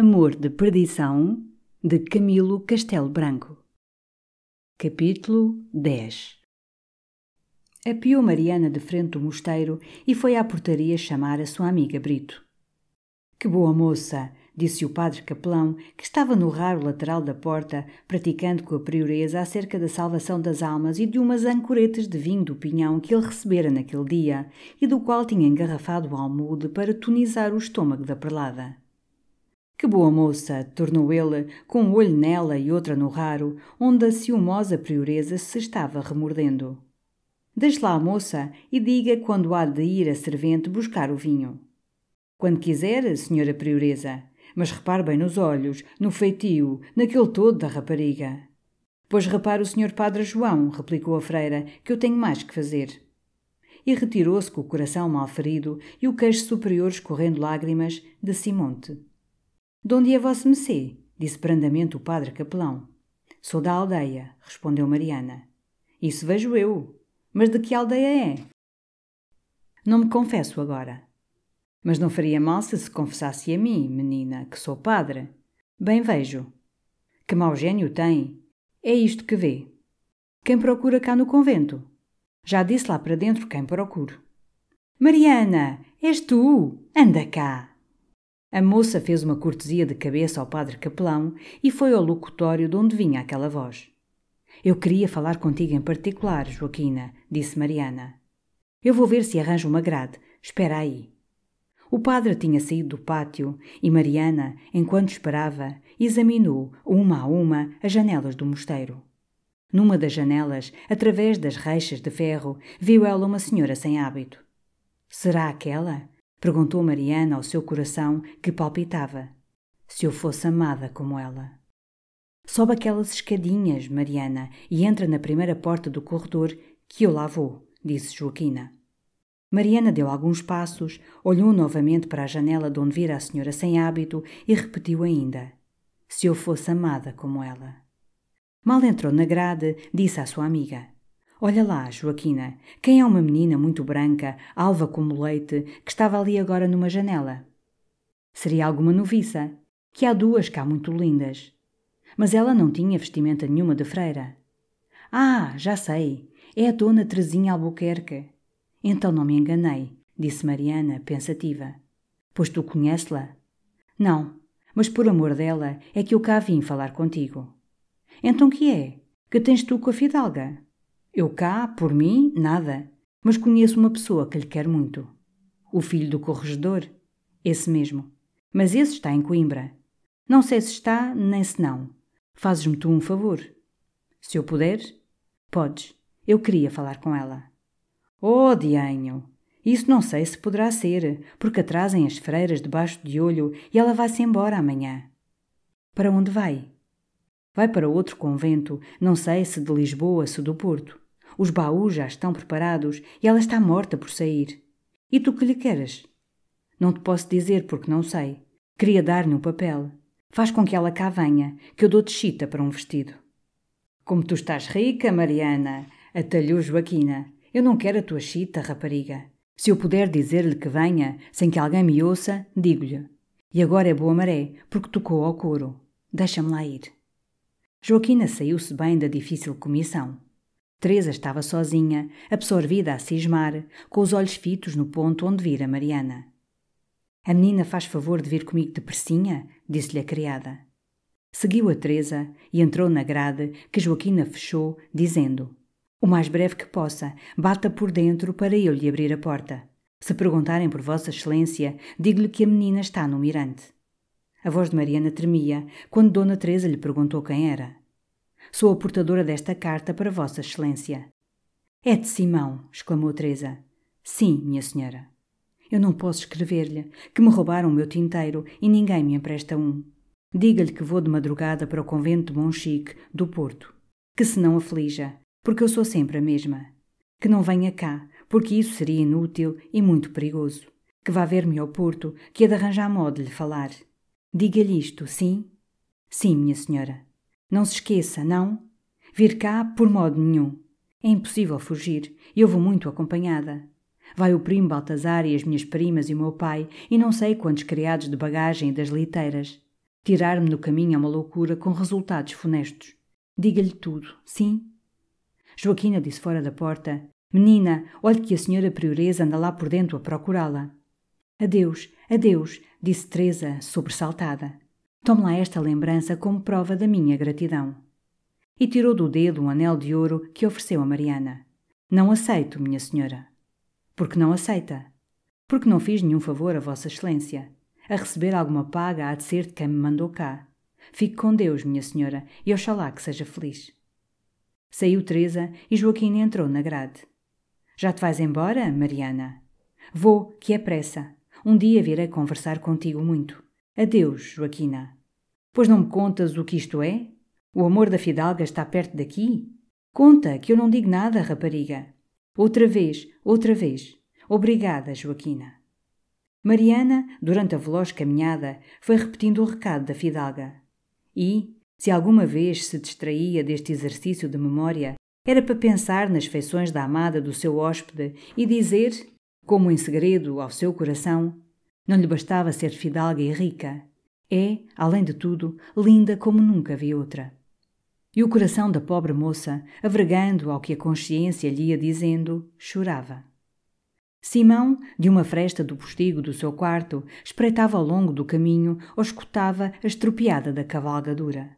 Amor de Perdição, de Camilo Castelo Branco. Capítulo 10 Apiou Mariana de frente do mosteiro e foi à portaria chamar a sua amiga Brito. Que boa moça! disse o padre capelão, que estava no raro lateral da porta, praticando com a prioreza acerca da salvação das almas e de umas ancoretas de vinho do pinhão que ele recebera naquele dia e do qual tinha engarrafado o almude para tonizar o estômago da prelada. Que boa moça! tornou ele, com um olho nela e outra no raro, onde a ciumosa prioreza se estava remordendo. Deixe lá a moça e diga quando há de ir a servente buscar o vinho. Quando quiser, senhora prioreza, mas repare bem nos olhos, no feitio, naquele todo da rapariga. Pois repare o senhor Padre João, replicou a freira, que eu tenho mais que fazer. E retirou-se com o coração mal ferido e o queixo superior escorrendo lágrimas de Simonte. Donde é vosso mecê? disse brandamente o padre capelão. Sou da aldeia, respondeu Mariana. Isso vejo eu. Mas de que aldeia é? Não me confesso agora. Mas não faria mal se se confessasse a mim, menina, que sou padre. Bem vejo. Que mau gênio tem! É isto que vê. Quem procura cá no convento? Já disse lá para dentro quem procuro. Mariana, és tu? Anda cá! A moça fez uma cortesia de cabeça ao padre capelão e foi ao locutório de onde vinha aquela voz. Eu queria falar contigo em particular, Joaquina, disse Mariana. Eu vou ver se arranjo uma grade. Espera aí. O padre tinha saído do pátio e Mariana, enquanto esperava, examinou, uma a uma, as janelas do mosteiro. Numa das janelas, através das reixas de ferro, viu ela uma senhora sem hábito. Será aquela? Perguntou Mariana ao seu coração que palpitava. Se eu fosse amada como ela. Sobe aquelas escadinhas, Mariana, e entra na primeira porta do corredor que eu lá vou, disse Joaquina. Mariana deu alguns passos, olhou novamente para a janela de onde vira a senhora sem hábito e repetiu ainda: Se eu fosse amada como ela. Mal entrou na grade, disse à sua amiga: Olha lá, Joaquina, quem é uma menina muito branca, alva como leite, que estava ali agora numa janela? Seria alguma noviça, que há duas cá muito lindas. Mas ela não tinha vestimenta nenhuma de freira. Ah, já sei, é a dona Terezinha Albuquerque. Então não me enganei, disse Mariana, pensativa. Pois tu conheces-la? Não, mas por amor dela é que eu cá vim falar contigo. Então que é? Que tens tu com a fidalga? Eu cá, por mim, nada, mas conheço uma pessoa que lhe quer muito. O filho do corregedor, esse mesmo. Mas esse está em Coimbra. Não sei se está, nem se não. Fazes-me tu um favor. Se eu puder? Podes. Eu queria falar com ela. Oh, dianho! Isso não sei se poderá ser, porque atrasem as freiras debaixo de olho e ela vai-se embora amanhã. Para onde vai? Vai para outro convento, não sei se de Lisboa, se do Porto. Os baús já estão preparados e ela está morta por sair. E tu que lhe queres? Não te posso dizer porque não sei. Queria dar-lhe um papel. Faz com que ela cá venha, que eu dou-te chita para um vestido. Como tu estás rica, Mariana, atalhou Joaquina. Eu não quero a tua chita, rapariga. Se eu puder dizer-lhe que venha, sem que alguém me ouça, digo-lhe. E agora é boa maré, porque tocou ao couro. Deixa-me lá ir. Joaquina saiu-se bem da difícil comissão. Teresa estava sozinha, absorvida a cismar, com os olhos fitos no ponto onde vira Mariana. A menina faz favor de vir comigo depressinha, disse-lhe a criada. Seguiu a Teresa e entrou na grade que Joaquina fechou, dizendo: O mais breve que possa, bata por dentro para eu lhe abrir a porta. Se perguntarem por Vossa Excelência, digo-lhe que a menina está no mirante. A voz de Mariana tremia quando Dona Teresa lhe perguntou quem era. Sou a portadora desta carta para Vossa Excelência. É de Simão, exclamou Teresa. Sim, minha senhora. Eu não posso escrever-lhe, que me roubaram o meu tinteiro e ninguém me empresta um. Diga-lhe que vou de madrugada para o convento de Monchique, do Porto. Que se não aflija, porque eu sou sempre a mesma. Que não venha cá, porque isso seria inútil e muito perigoso. Que vá ver-me ao Porto, que é de arranjar modo de lhe falar. Diga-lhe isto, sim? Sim, minha senhora. Não se esqueça, não? Vir cá por modo nenhum. É impossível fugir. Eu vou muito acompanhada. Vai o primo Baltazar e as minhas primas e o meu pai e não sei quantos criados de bagagem e das liteiras. Tirar-me no caminho é uma loucura com resultados funestos. Diga-lhe tudo, sim? Joaquina disse fora da porta. Menina, olhe que a senhora prioresa anda lá por dentro a procurá-la. Adeus, adeus, disse Teresa, sobressaltada. Tome lá esta lembrança como prova da minha gratidão. E tirou do dedo um anel de ouro que ofereceu a Mariana. Não aceito, minha senhora. Porque não aceita? Porque não fiz nenhum favor a Vossa Excelência. A receber alguma paga há de ser de quem me mandou cá. Fique com Deus, minha senhora, e oxalá que seja feliz. Saiu Teresa e Joaquim entrou na grade. Já te vais embora, Mariana? Vou, que é pressa. Um dia virei conversar contigo muito. Adeus, Joaquina. Pois não me contas o que isto é? O amor da fidalga está perto daqui? Conta, que eu não digo nada, rapariga. Outra vez, outra vez. Obrigada, Joaquina. Mariana, durante a veloz caminhada, foi repetindo o recado da fidalga. E, se alguma vez se distraía deste exercício de memória, era para pensar nas feições da amada do seu hóspede e dizer, como em segredo ao seu coração, não lhe bastava ser fidalga e rica. É, além de tudo, linda como nunca vi outra. E o coração da pobre moça, avergando ao que a consciência lhe ia dizendo, chorava. Simão, de uma fresta do postigo do seu quarto, espreitava ao longo do caminho ou escutava a estropiada da cavalgadura.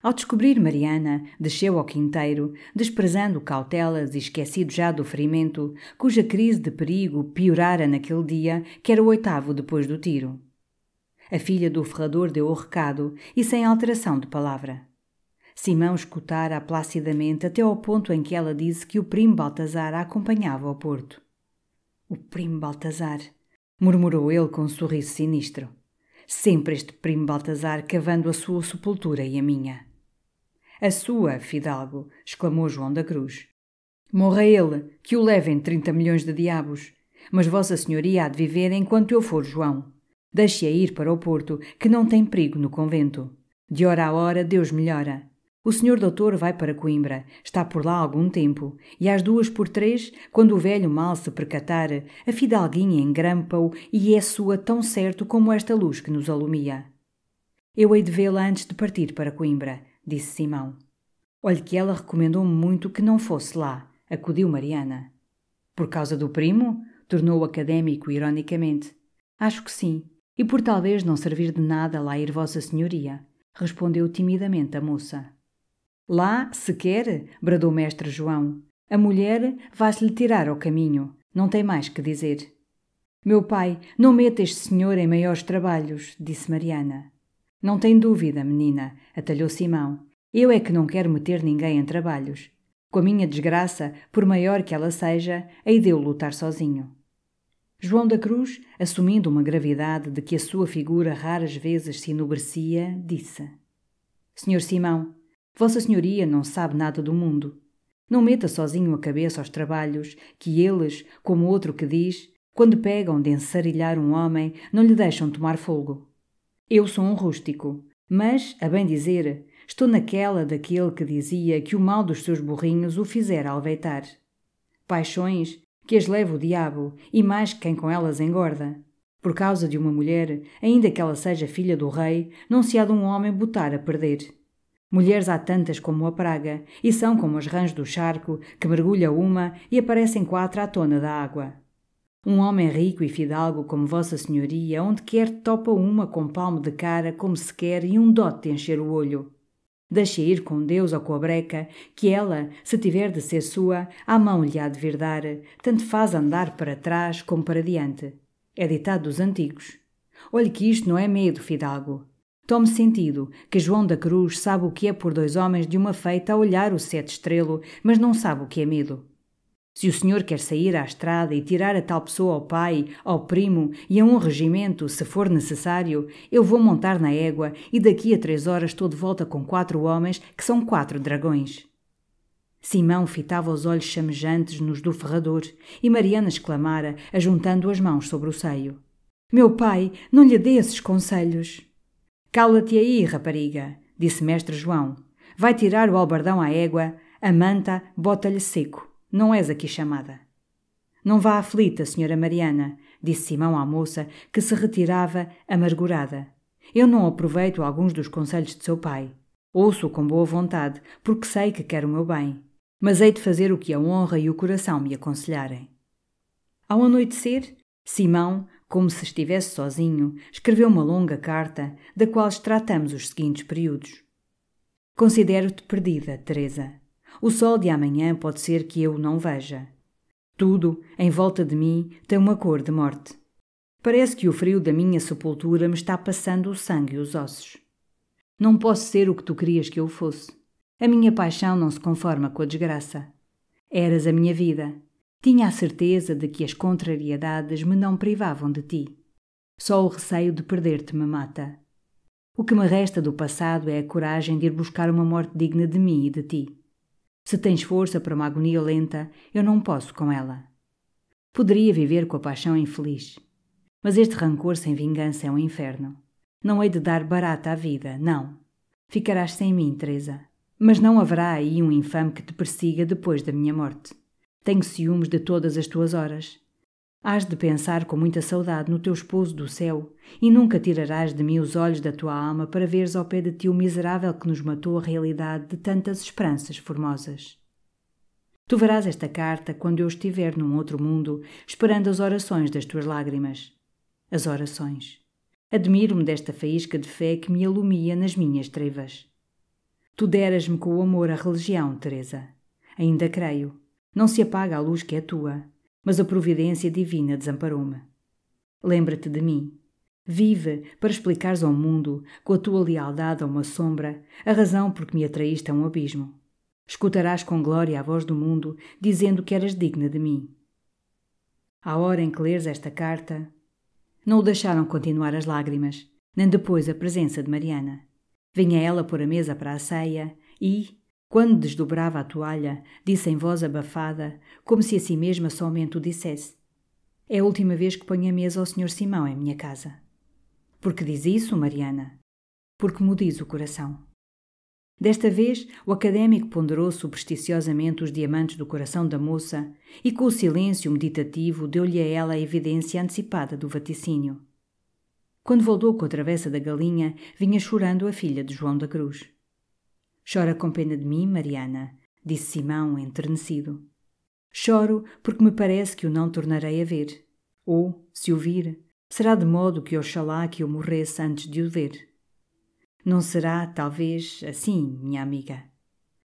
Ao descobrir Mariana, desceu ao quinteiro, desprezando cautelas e esquecido já do ferimento, cuja crise de perigo piorara naquele dia, que era o oitavo depois do tiro. A filha do ferrador deu o recado e sem alteração de palavra. Simão escutara placidamente até ao ponto em que ela disse que o primo Baltazar a acompanhava ao porto. O primo Baltazar, murmurou ele com um sorriso sinistro. Sempre este primo Baltazar cavando a sua sepultura e a minha. A sua, fidalgo! exclamou João da Cruz. Morra ele, que o levem trinta milhões de diabos. Mas Vossa Senhoria há de viver enquanto eu for João. Deixe-a ir para o Porto, que não tem perigo no convento. De hora a hora Deus melhora. O senhor doutor vai para Coimbra, está por lá algum tempo, e às duas por três, quando o velho mal se percatar, a fidalguinha engrampa-o e é sua tão certo como esta luz que nos alumia. Eu hei de vê-la antes de partir para Coimbra, disse Simão. Olhe que ela recomendou-me muito que não fosse lá, acudiu Mariana. Por causa do primo? tornou o académico ironicamente. Acho que sim, e por talvez não servir de nada lá ir Vossa Senhoria, respondeu timidamente a moça. Lá, se quer, bradou mestre João. A mulher vai-se-lhe tirar ao caminho, não tem mais que dizer. Meu pai, não meta este senhor em maiores trabalhos, disse Mariana. Não tem dúvida, menina, atalhou Simão. Eu é que não quero meter ninguém em trabalhos. Com a minha desgraça, por maior que ela seja, hei de eu lutar sozinho. João da Cruz, assumindo uma gravidade de que a sua figura raras vezes se enobrecia, disse: Senhor Simão, Vossa Senhoria não sabe nada do mundo. Não meta sozinho a cabeça aos trabalhos, que eles, como outro que diz, quando pegam de ensarilhar um homem, não lhe deixam tomar fogo. Eu sou um rústico, mas, a bem dizer, estou naquela daquele que dizia que o mal dos seus burrinhos o fizera alveitar. Paixões que as leva o diabo e mais quem com elas engorda. Por causa de uma mulher, ainda que ela seja filha do rei, não se há de um homem botar a perder. Mulheres há tantas como a praga, e são como as rãs do charco, que mergulha uma e aparecem quatro à tona da água. Um homem rico e fidalgo como Vossa Senhoria, onde quer topa uma com palmo de cara, como se quer, e um dote de encher o olho. Deixa ir com Deus ou com a breca, que ela, se tiver de ser sua, a mão lhe há de vir dar, tanto faz andar para trás como para diante. É ditado dos antigos. Olhe que isto não é medo, fidalgo. Tome sentido que João da Cruz sabe o que é por dois homens de uma feita a olhar o sete estrelo, mas não sabe o que é medo. Se o senhor quer sair à estrada e tirar a tal pessoa ao pai, ao primo e a um regimento, se for necessário, eu vou montar na égua e daqui a três horas estou de volta com quatro homens que são quatro dragões. Simão fitava os olhos chamejantes nos do ferrador e Mariana exclamara, ajuntando as mãos sobre o seio: Meu pai, não lhe dê esses conselhos. Cala-te aí, rapariga, disse Mestre João. Vai tirar o albardão à égua, a manta bota-lhe seco não és aqui chamada. Não vá aflita, senhora Mariana, disse Simão à moça, que se retirava amargurada. Eu não aproveito alguns dos conselhos de seu pai. Ouço com boa vontade, porque sei que quer o meu bem, mas hei de fazer o que a honra e o coração me aconselharem. Ao anoitecer, Simão, como se estivesse sozinho, escreveu uma longa carta, da qual extratamos os seguintes períodos. Considero-te perdida, Teresa. O sol de amanhã pode ser que eu não veja. Tudo, em volta de mim, tem uma cor de morte. Parece que o frio da minha sepultura me está passando o sangue e os ossos. Não posso ser o que tu querias que eu fosse. A minha paixão não se conforma com a desgraça. Eras a minha vida. Tinha a certeza de que as contrariedades me não privavam de ti. Só o receio de perder-te me mata. O que me resta do passado é a coragem de ir buscar uma morte digna de mim e de ti. Se tens força para uma agonia lenta, eu não posso com ela. Poderia viver com a paixão infeliz. Mas este rancor sem vingança é um inferno. Não hei de dar barata à vida, não. Ficarás sem mim, Teresa. Mas não haverá aí um infame que te persiga depois da minha morte. Tenho ciúmes de todas as tuas horas. Hás de pensar com muita saudade no teu esposo do céu, e nunca tirarás de mim os olhos da tua alma para veres ao pé de ti o miserável que nos matou a realidade de tantas esperanças formosas. Tu verás esta carta quando eu estiver num outro mundo, esperando as orações das tuas lágrimas. As orações. Admiro-me desta faísca de fé que me alumia nas minhas trevas. Tu deras-me com o amor a religião, Teresa. Ainda creio. Não se apaga a luz que é tua mas a providência divina desamparou-me. Lembra-te de mim. Vive para explicares ao mundo, com a tua lealdade a uma sombra, a razão por que me atraíste a um abismo. Escutarás com glória a voz do mundo, dizendo que eras digna de mim. À hora em que leres esta carta, não o deixaram continuar as lágrimas, nem depois a presença de Mariana. Vinha ela pôr a mesa para a ceia e, quando desdobrava a toalha, disse em voz abafada, como se a si mesma somente o dissesse: É a última vez que ponho a mesa ao Sr. Simão em minha casa. Porque diz isso, Mariana? Porque me diz o coração. Desta vez, o académico ponderou supersticiosamente os diamantes do coração da moça e, com o silêncio meditativo, deu-lhe a ela a evidência antecipada do vaticínio. Quando voltou com a travessa da galinha, vinha chorando a filha de João da Cruz. Chora com pena de mim, Mariana, disse Simão, enternecido. Choro porque me parece que o não tornarei a ver. Ou, se o vir, será de modo que oxalá que eu morresse antes de o ver. Não será, talvez, assim, minha amiga.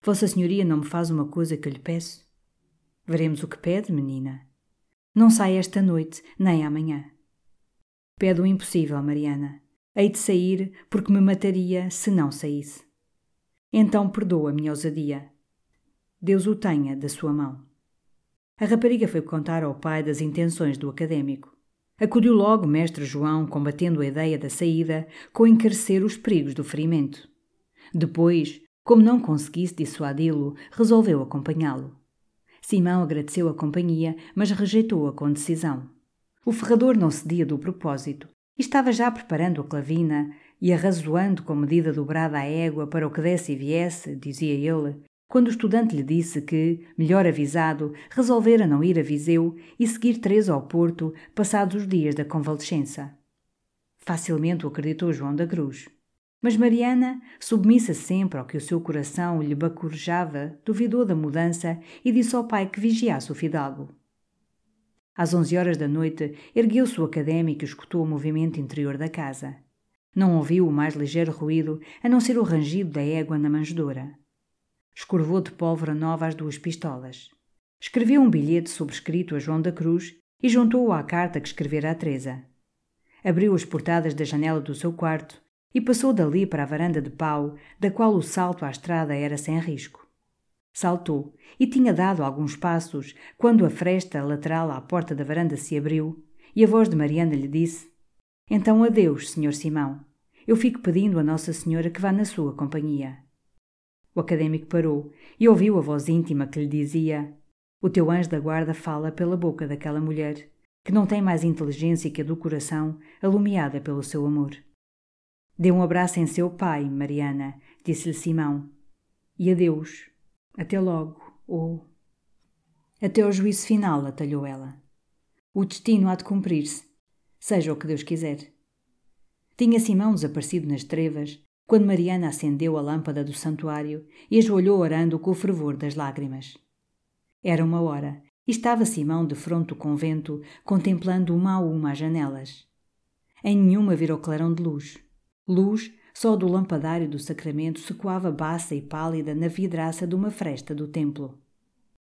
Vossa Senhoria não me faz uma coisa que eu lhe peço? Veremos o que pede, menina. Não sai esta noite, nem amanhã. Pede o impossível, Mariana. Hei de sair porque me mataria se não saísse. Então perdoa a minha ousadia. Deus o tenha da sua mão. A rapariga foi contar ao pai das intenções do académico. Acudiu logo mestre João, combatendo a ideia da saída, com encarecer os perigos do ferimento. Depois, como não conseguisse dissuadi-lo, resolveu acompanhá-lo. Simão agradeceu a companhia, mas rejeitou-a com decisão. O ferrador não cedia do propósito e estava já preparando a clavina e arrazoando com medida dobrada a égua para o que desse e viesse, dizia ele, quando o estudante lhe disse que, melhor avisado, resolvera não ir a Viseu e seguir três ao Porto, passados os dias da convalescença. Facilmente o acreditou João da Cruz. Mas Mariana, submissa sempre ao que o seu coração lhe bacurejava, duvidou da mudança e disse ao pai que vigiasse o fidalgo. Às onze horas da noite, ergueu-se o académico e escutou o movimento interior da casa. Não ouviu o mais ligeiro ruído, a não ser o rangido da égua na manjedoura. Escorvou de pólvora nova as duas pistolas. Escreveu um bilhete subscrito a João da Cruz e juntou-o à carta que escrevera a Teresa. Abriu as portadas da janela do seu quarto e passou dali para a varanda de pau, da qual o salto à estrada era sem risco. Saltou e tinha dado alguns passos quando a fresta lateral à porta da varanda se abriu e a voz de Mariana lhe disse: então adeus, senhor Simão. Eu fico pedindo a Nossa Senhora que vá na sua companhia. O acadêmico parou e ouviu a voz íntima que lhe dizia: O teu anjo da guarda fala pela boca daquela mulher, que não tem mais inteligência que a do coração, alumiada pelo seu amor. Dê um abraço em seu pai, Mariana, disse-lhe Simão. E adeus. Até logo, ou. Até ao juízo final, atalhou ela. O destino há de cumprir-se seja o que Deus quiser. Tinha Simão desaparecido nas trevas quando Mariana acendeu a lâmpada do santuário e ajoelhou orando com o fervor das lágrimas. Era uma hora e estava Simão de fronte do convento contemplando uma a uma as janelas. Em nenhuma virou clarão de luz. Luz só do lampadário do sacramento secoava baça e pálida na vidraça de uma fresta do templo.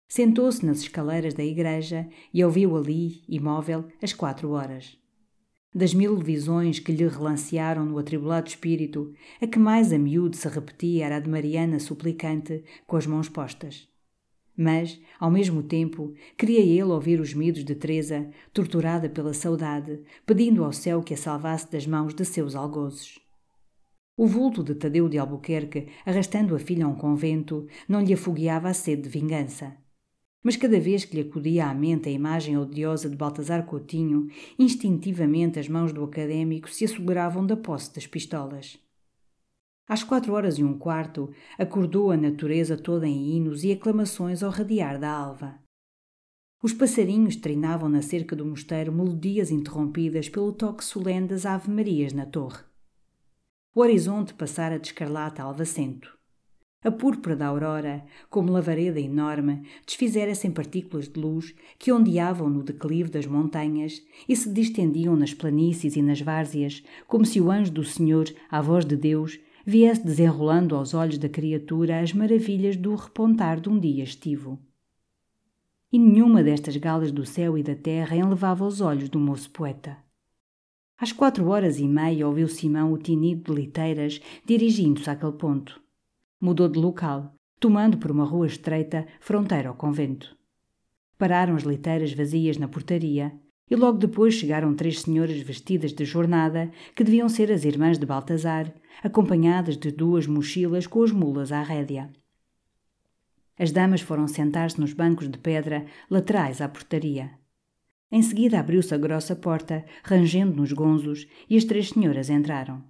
Sentou-se nas escaleiras da igreja e ouviu ali, imóvel, as quatro horas das mil visões que lhe relancearam no atribulado espírito, a que mais a miúdo se repetia era a de Mariana suplicante, com as mãos postas. Mas, ao mesmo tempo, queria ele ouvir os medos de Teresa, torturada pela saudade, pedindo ao céu que a salvasse das mãos de seus algozes. O vulto de Tadeu de Albuquerque, arrastando a filha a um convento, não lhe afogueava a sede de vingança. Mas cada vez que lhe acudia à mente a imagem odiosa de Baltazar Coutinho, instintivamente as mãos do académico se asseguravam da posse das pistolas. Às quatro horas e um quarto, acordou a natureza toda em hinos e aclamações ao radiar da alva. Os passarinhos treinavam na cerca do mosteiro melodias interrompidas pelo toque solene das ave-marias na torre. O horizonte passara de escarlata alvacento. A púrpura da aurora, como lavareda enorme, desfizera-se em partículas de luz que ondeavam no declive das montanhas e se distendiam nas planícies e nas várzeas, como se o anjo do Senhor, à voz de Deus, viesse desenrolando aos olhos da criatura as maravilhas do repontar de um dia estivo. E nenhuma destas galas do céu e da terra enlevava os olhos do moço poeta. Às quatro horas e meia ouviu Simão o tinido de liteiras dirigindo-se àquele ponto. Mudou de local, tomando por uma rua estreita, fronteira ao convento. Pararam as liteiras vazias na portaria e logo depois chegaram três senhoras vestidas de jornada, que deviam ser as irmãs de Baltazar, acompanhadas de duas mochilas com as mulas à rédea. As damas foram sentar-se nos bancos de pedra laterais à portaria. Em seguida abriu-se a grossa porta, rangendo nos gonzos, e as três senhoras entraram.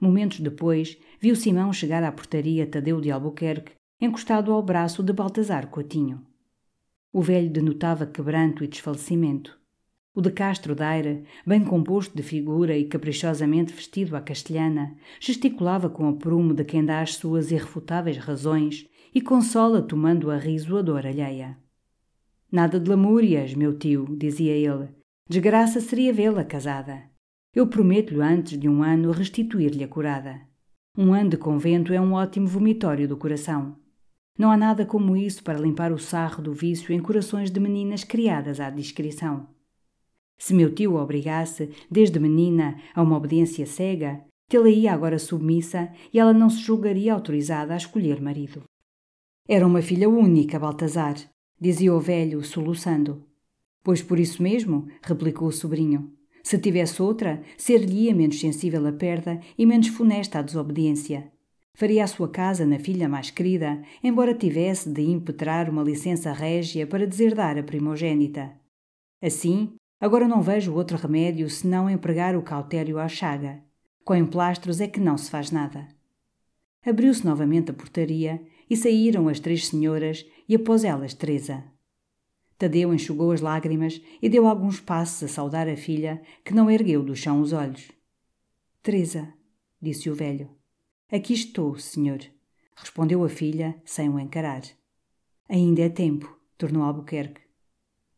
Momentos depois, viu Simão chegar à portaria Tadeu de Albuquerque, encostado ao braço de Baltazar Coutinho. O velho denotava quebranto e desfalecimento. O de Castro Daira, bem composto de figura e caprichosamente vestido à castelhana, gesticulava com o aprumo de quem dá as suas irrefutáveis razões e consola tomando a riso a dor alheia. Nada de lamúrias, meu tio, dizia ele. Desgraça seria vê-la casada. Eu prometo-lhe antes de um ano restituir-lhe a curada. Um ano de convento é um ótimo vomitório do coração. Não há nada como isso para limpar o sarro do vício em corações de meninas criadas à discrição. Se meu tio a obrigasse, desde menina, a uma obediência cega, tê-la-ia agora submissa e ela não se julgaria autorizada a escolher marido. Era uma filha única, Baltazar, dizia o velho, soluçando. Pois por isso mesmo, replicou o sobrinho. Se tivesse outra, ser-lhe-ia menos sensível à perda e menos funesta à desobediência. Faria a sua casa na filha mais querida, embora tivesse de impetrar uma licença régia para deserdar a primogênita. Assim, agora não vejo outro remédio senão empregar o cautério à chaga. Com emplastros é que não se faz nada. Abriu-se novamente a portaria e saíram as três senhoras e após elas Teresa. Tadeu enxugou as lágrimas e deu alguns passos a saudar a filha, que não ergueu do chão os olhos. Teresa, disse o velho. Aqui estou, senhor, respondeu a filha, sem o encarar. Ainda é tempo, tornou Albuquerque.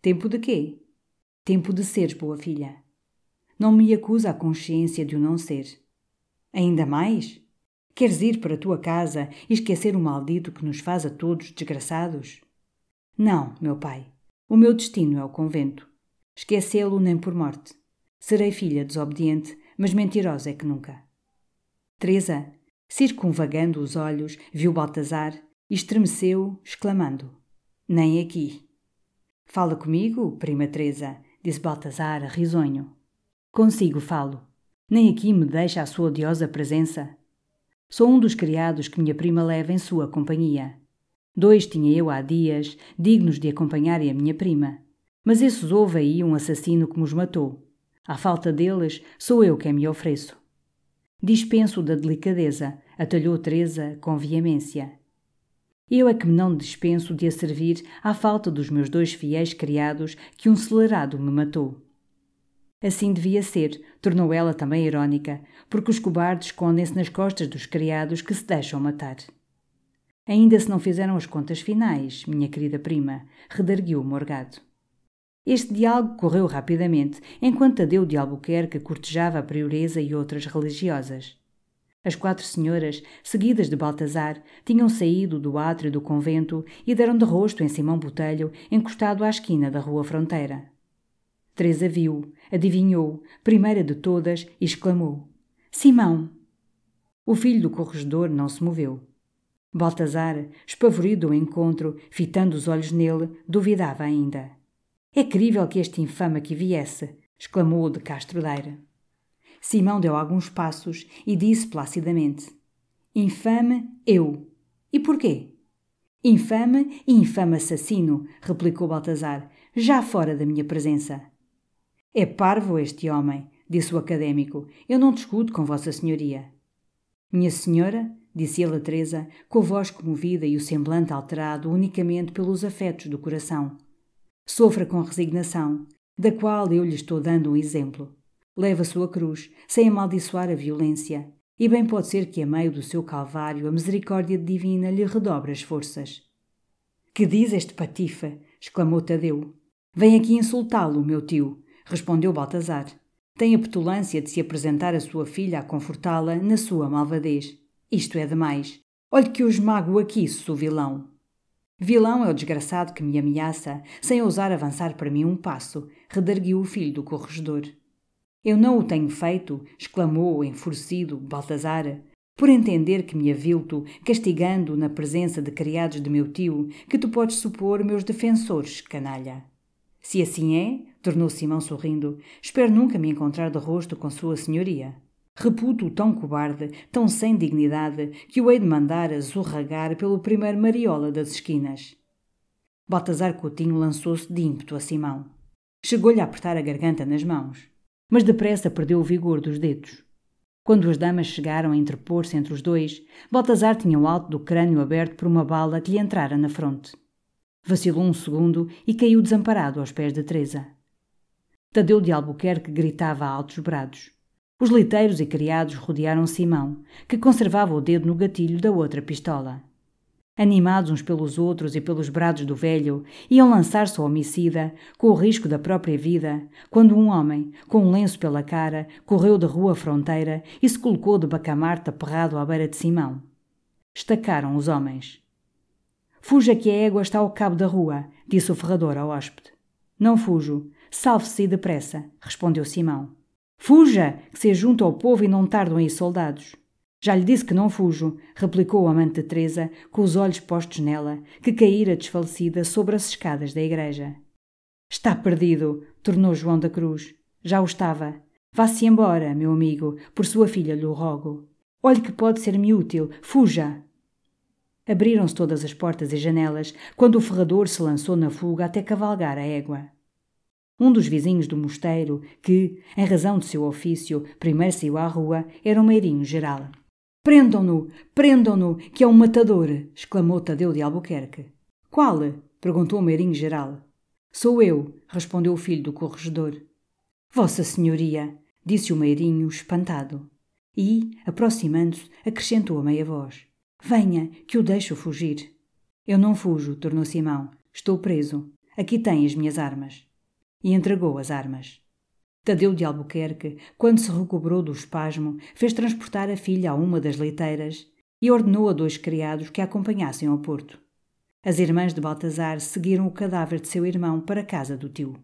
Tempo de quê? Tempo de seres, boa filha. Não me acusa a consciência de o não ser. Ainda mais? Queres ir para a tua casa e esquecer o maldito que nos faz a todos desgraçados? Não, meu pai, o meu destino é o convento. Esquecê-lo nem por morte. Serei filha desobediente, mas mentirosa é que nunca. Teresa, circunvagando os olhos, viu Baltazar e estremeceu, exclamando: Nem aqui. Fala comigo, prima Teresa, disse Baltazar, risonho. Consigo falo. Nem aqui me deixa a sua odiosa presença. Sou um dos criados que minha prima leva em sua companhia. Dois tinha eu há dias, dignos de acompanharem a minha prima. Mas esses houve aí um assassino que nos matou. À falta deles, sou eu quem me ofereço. Dispenso da delicadeza, atalhou Teresa com veemência. Eu é que me não dispenso de a servir à falta dos meus dois fiéis criados que um celerado me matou. Assim devia ser, tornou ela também irónica, porque os cobardes escondem-se nas costas dos criados que se deixam matar. Ainda se não fizeram as contas finais, minha querida prima, redarguiu Morgado. Este diálogo correu rapidamente, enquanto Adeu de Albuquerque cortejava a prioresa e outras religiosas. As quatro senhoras, seguidas de Baltazar, tinham saído do átrio do convento e deram de rosto em Simão Botelho, encostado à esquina da rua fronteira. Teresa viu, adivinhou, primeira de todas, e exclamou: Simão! O filho do corregedor não se moveu. Baltazar, espavorido ao encontro, fitando os olhos nele, duvidava ainda. É crível que este infame aqui viesse, exclamou de Castro Deira. Simão deu alguns passos e disse placidamente: Infame eu. E porquê? Infame e infame assassino, replicou Baltazar, já fora da minha presença. É parvo este homem, disse o académico. Eu não discuto com Vossa Senhoria. Minha Senhora, disse ele a Teresa, com a voz comovida e o semblante alterado unicamente pelos afetos do coração. Sofra com resignação, da qual eu lhe estou dando um exemplo. Leva a sua cruz, sem amaldiçoar a violência, e bem pode ser que a meio do seu calvário a misericórdia divina lhe redobre as forças. Que diz este patifa? exclamou Tadeu. Vem aqui insultá-lo, meu tio, respondeu Baltazar. Tem a petulância de se apresentar a sua filha a confortá-la na sua malvadez. Isto é demais. Olhe que eu esmago aqui, sou vilão. Vilão é o desgraçado que me ameaça, sem ousar avançar para mim um passo, redarguiu o filho do corregedor. Eu não o tenho feito, exclamou, enfurecido, Baltazar, por entender que me avilto, castigando na presença de criados de meu tio, que tu podes supor meus defensores, canalha. Se assim é, tornou Simão sorrindo, espero nunca me encontrar de rosto com Sua Senhoria. Reputo-o tão cobarde, tão sem dignidade, que o hei de mandar zurragar pelo primeiro mariola das esquinas. Baltazar Coutinho lançou-se de ímpeto a Simão. Chegou-lhe a apertar a garganta nas mãos, mas depressa perdeu o vigor dos dedos. Quando as damas chegaram a interpor-se entre os dois, Baltazar tinha o alto do crânio aberto por uma bala que lhe entrara na fronte. Vacilou um segundo e caiu desamparado aos pés de Teresa. Tadeu de Albuquerque gritava a altos brados. Os leiteiros e criados rodearam Simão, que conservava o dedo no gatilho da outra pistola. Animados uns pelos outros e pelos brados do velho, iam lançar-se ao homicida, com o risco da própria vida, quando um homem, com um lenço pela cara, correu da rua fronteira e se colocou de bacamarte perrado à beira de Simão. Estacaram os homens. Fuja que a égua está ao cabo da rua, disse o ferrador ao hóspede. Não fujo. Salve-se depressa, respondeu Simão. Fuja, que se junto ao povo e não tardam aí soldados. Já lhe disse que não fujo, replicou o amante de Teresa, com os olhos postos nela, que caíra desfalecida sobre as escadas da igreja. Está perdido, tornou João da Cruz. Já o estava. Vá-se embora, meu amigo, por sua filha lhe rogo. Olhe que pode ser-me útil. Fuja! Abriram-se todas as portas e janelas, quando o ferrador se lançou na fuga até cavalgar a égua. Um dos vizinhos do mosteiro, que, em razão de seu ofício, primeiro saiu à rua, era um meirinho geral. Prendam-no! Prendam-no! Que é um matador! exclamou Tadeu de Albuquerque. Qual? perguntou o meirinho geral. Sou eu, respondeu o filho do corregedor. Vossa Senhoria, disse o meirinho, espantado. E, aproximando-se, acrescentou a meia voz. Venha, que o deixo fugir. Eu não fujo, tornou Simão. Estou preso. Aqui têm as minhas armas e entregou as armas. Tadeu de Albuquerque, quando se recobrou do espasmo, fez transportar a filha a uma das leiteiras e ordenou a dois criados que a acompanhassem ao porto. As irmãs de Baltazar seguiram o cadáver de seu irmão para a casa do tio.